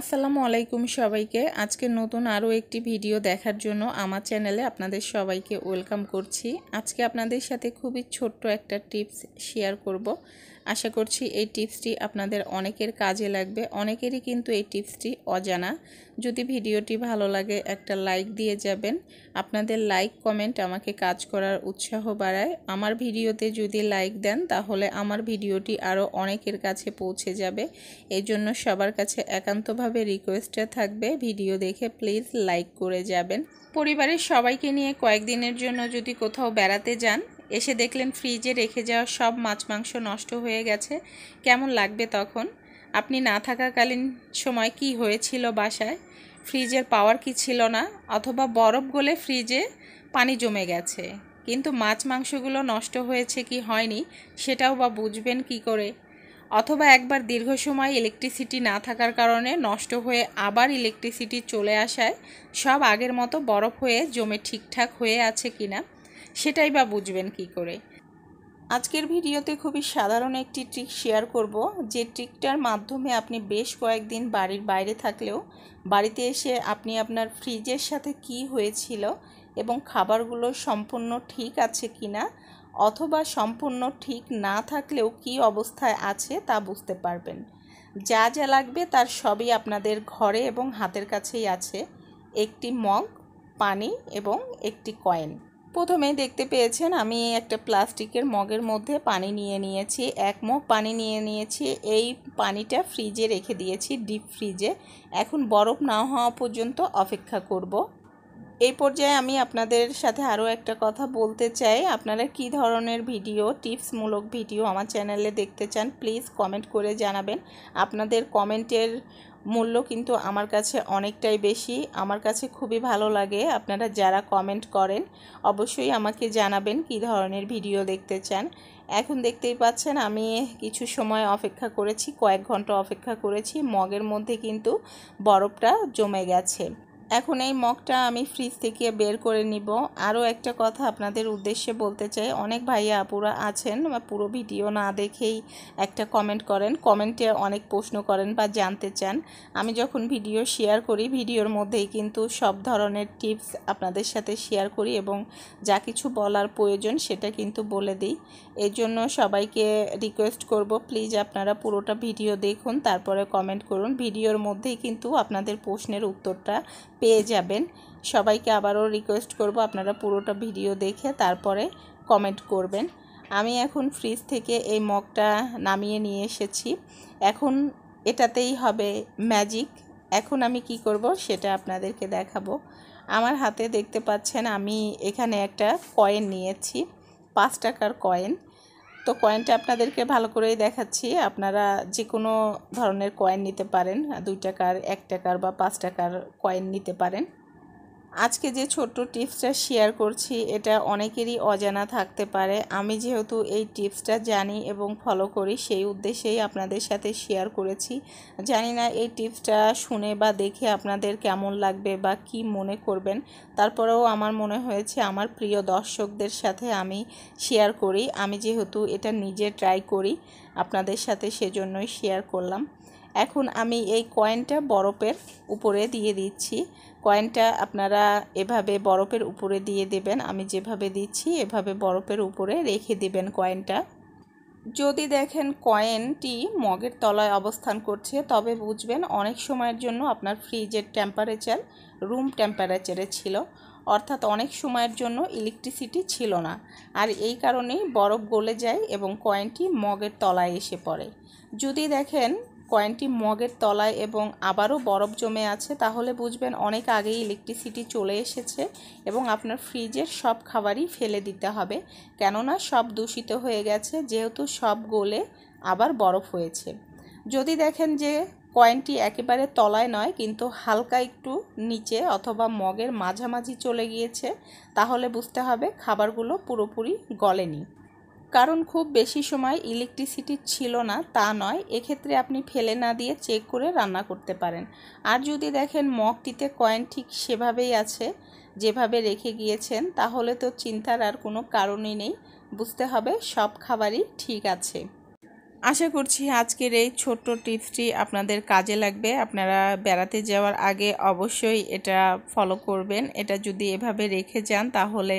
আসসালামু আলাইকুম সবাইকে আজকে নতুন আরও একটি ভিডিও দেখার জন্য আমার চ্যানেলে আপনাদের সবাইকে ওয়েলকাম করছি আজকে আপনাদের সাথে খুবই ছোট্ট একটা টিপস শেয়ার করব আশা করছি এই টিপসটি আপনাদের অনেকের কাজে লাগবে অনেকেরই কিন্তু এই টিপসটি অজানা যদি ভিডিওটি ভালো লাগে একটা লাইক দিয়ে যাবেন আপনাদের লাইক কমেন্ট আমাকে কাজ করার উৎসাহ বাড়ায় আমার ভিডিওতে যদি লাইক দেন তাহলে আমার ভিডিওটি আরও অনেকের কাছে পৌঁছে যাবে এই জন্য সবার কাছে একান্ত অনুরোধভাবে রিকোয়েস্টে থাকবে ভিডিও দেখে প্লিজ লাইক করে যাবেন পরিবারের সবাইকে নিয়ে কয়েকদিনের জন্য যদি কোথাও বেড়াতে যান এসে দেখলেন ফ্রিজে রেখে যাওয়া সব মাছ মাংস নষ্ট হয়ে গেছে কেমন লাগবে তখন আপনি না থাকাকালীন সময় কি হয়েছিল বাসায় ফ্রিজের পাওয়ার কি ছিল না অথবা বরফ গলে ফ্রিজে পানি জমে গেছে কিন্তু মাছ মাংসগুলো নষ্ট হয়েছে কি হয়নি সেটাও বা বুঝবেন কি করে অথবা একবার দীর্ঘ সময় ইলেকট্রিসিটি না থাকার কারণে নষ্ট হয়ে আবার ইলেকট্রিসিটি চলে আসায় সব আগের মতো বরফ হয়ে জমে ঠিকঠাক হয়ে আছে কিনা সেটাই বা বুঝবেন কি করে আজকের ভিডিওতে খুবই সাধারণ একটি ট্রিক শেয়ার করব যে ট্রিকটার মাধ্যমে আপনি বেশ কয়েকদিন বাড়ির বাইরে থাকলেও বাড়িতে এসে আপনি আপনার ফ্রিজের সাথে কি হয়েছিল এবং খাবারগুলো সম্পূর্ণ ঠিক আছে কিনা অথবা সম্পূর্ণ ঠিক না থাকলেও কি অবস্থায় আছে তা বুঝতে পারবেন যা যা লাগবে তার সবই আপনাদের ঘরে এবং হাতের কাছেই আছে একটি মগ পানি এবং একটি কয়েন প্রথমে দেখতে পেয়েছেন আমি একটা প্লাস্টিকের মগের মধ্যে পানি নিয়ে নিয়েছি এক মগ পানি নিয়ে নিয়েছি এই পানিটা ফ্রিজে রেখে দিয়েছি ডিপ ফ্রিজে এখন বরফ না হওয়া পর্যন্ত অপেক্ষা করব এই পর্যায়ে আমি আপনাদের সাথে আরও একটা কথা বলতে চাই আপনারা কি ধরনের ভিডিও টিপসমূলক ভিডিও আমার চ্যানেলে দেখতে চান প্লিজ কমেন্ট করে জানাবেন আপনাদের কমেন্টের মূল্য কিন্তু আমার কাছে অনেকটাই বেশি আমার কাছে খুবই ভালো লাগে আপনারা যারা কমেন্ট করেন অবশ্যই আমাকে জানাবেন কি ধরনের ভিডিও দেখতে চান এখন দেখতেই পাচ্ছেন আমি কিছু সময় অপেক্ষা করেছি কয়েক ঘন্টা অপেক্ষা করেছি মগের মধ্যে কিন্তু বরফটা জমে গেছে এখন এই মগটা আমি ফ্রিজ থেকে বের করে নিব আরও একটা কথা আপনাদের উদ্দেশ্যে বলতে চাই অনেক ভাইয়া আপুরা আছেন পুরো ভিডিও না দেখেই একটা কমেন্ট করেন কমেন্টে অনেক প্রশ্ন করেন বা জানতে চান আমি যখন ভিডিও শেয়ার করি ভিডিওর মধ্যেই কিন্তু সব ধরনের টিপস আপনাদের সাথে শেয়ার করি এবং যা কিছু বলার প্রয়োজন সেটা কিন্তু বলে দিই এর জন্য সবাইকে রিকোয়েস্ট করব প্লিজ আপনারা পুরোটা ভিডিও দেখুন তারপরে কমেন্ট করুন ভিডিওর মধ্যেই কিন্তু আপনাদের প্রশ্নের উত্তরটা পেয়ে যাবেন সবাইকে আবারও রিকোয়েস্ট করব আপনারা পুরোটা ভিডিও দেখে তারপরে কমেন্ট করবেন আমি এখন ফ্রিজ থেকে এই মগটা নামিয়ে নিয়ে এসেছি এখন এটাতেই হবে ম্যাজিক এখন আমি কি করব সেটা আপনাদেরকে দেখাবো আমার হাতে দেখতে পাচ্ছেন আমি এখানে একটা কয়েন নিয়েছি পাঁচ টাকার কয়েন তো কয়েনটা আপনাদেরকে ভালো করেই দেখাচ্ছি আপনারা যে কোনো ধরনের কয়েন নিতে পারেন দুই টাকার এক টাকার বা পাঁচ টাকার কয়েন নিতে পারেন আজকে যে ছোট্ট টিপসটা শেয়ার করছি এটা অনেকেরই অজানা থাকতে পারে আমি যেহেতু এই টিপসটা জানি এবং ফলো করি সেই উদ্দেশ্যেই আপনাদের সাথে শেয়ার করেছি জানি না এই টিপসটা শুনে বা দেখে আপনাদের কেমন লাগবে বা কি মনে করবেন তারপরেও আমার মনে হয়েছে আমার প্রিয় দর্শকদের সাথে আমি শেয়ার করি আমি যেহেতু এটা নিজে ট্রাই করি আপনাদের সাথে সেজন্যই শেয়ার করলাম এখন আমি এই কয়েনটা বরফের উপরে দিয়ে দিচ্ছি কয়েনটা আপনারা এভাবে বরফের উপরে দিয়ে দেবেন আমি যেভাবে দিচ্ছি এভাবে বরফের উপরে রেখে দেবেন কয়েনটা যদি দেখেন কয়েনটি মগের তলায় অবস্থান করছে তবে বুঝবেন অনেক সময়ের জন্য আপনার ফ্রিজের টেম্পারেচার রুম টেম্পারেচারে ছিল অর্থাৎ অনেক সময়ের জন্য ইলেকট্রিসিটি ছিল না আর এই কারণেই বরফ গলে যায় এবং কয়েনটি মগের তলায় এসে পড়ে যদি দেখেন কয়েনটি মগের তলায় এবং আবারও বরফ জমে আছে তাহলে বুঝবেন অনেক আগেই ইলেকট্রিসিটি চলে এসেছে এবং আপনার ফ্রিজের সব খাবারই ফেলে দিতে হবে কেননা সব দূষিত হয়ে গেছে যেহেতু সব গোলে আবার বরফ হয়েছে যদি দেখেন যে কয়েনটি একেবারে তলায় নয় কিন্তু হালকা একটু নিচে অথবা মগের মাঝামাঝি চলে গিয়েছে তাহলে বুঝতে হবে খাবারগুলো পুরোপুরি গলেনি কারণ খুব বেশি সময় ইলেকট্রিসিটি ছিল না তা নয় এক্ষেত্রে আপনি ফেলে না দিয়ে চেক করে রান্না করতে পারেন আর যদি দেখেন মগটিতে কয়েন ঠিক সেভাবেই আছে যেভাবে রেখে গিয়েছেন তাহলে তো চিন্তার আর কোনো কারণই নেই বুঝতে হবে সব খাবারই ঠিক আছে আশা করছি আজকের এই ছোট্ট টিপসটি আপনাদের কাজে লাগবে আপনারা বেড়াতে যাওয়ার আগে অবশ্যই এটা ফলো করবেন এটা যদি এভাবে রেখে যান তাহলে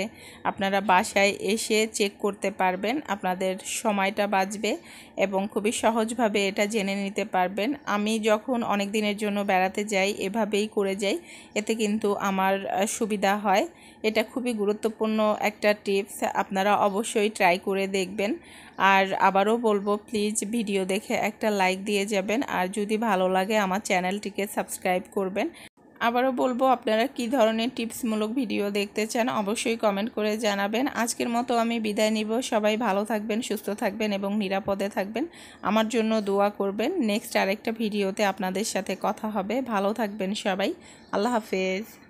আপনারা বাসায় এসে চেক করতে পারবেন আপনাদের সময়টা বাঁচবে এবং খুবই সহজভাবে এটা জেনে নিতে পারবেন আমি যখন অনেক দিনের জন্য বেড়াতে যাই এভাবেই করে যাই এতে কিন্তু আমার সুবিধা হয় এটা খুবই গুরুত্বপূর্ণ একটা টিপস আপনারা অবশ্যই ট্রাই করে দেখবেন আর আবারও বলবো প্লিজ ভিডিও দেখে একটা লাইক দিয়ে যাবেন আর যদি ভালো লাগে আমার চ্যানেলটিকে সাবস্ক্রাইব করবেন আবারও বলবো আপনারা কি ধরনের টিপসমূলক ভিডিও দেখতে চান অবশ্যই কমেন্ট করে জানাবেন আজকের মতো আমি বিদায় নিব সবাই ভালো থাকবেন সুস্থ থাকবেন এবং নিরাপদে থাকবেন আমার জন্য দোয়া করবেন নেক্সট আরেকটা ভিডিওতে আপনাদের সাথে কথা হবে ভালো থাকবেন সবাই আল্লাহ হাফেজ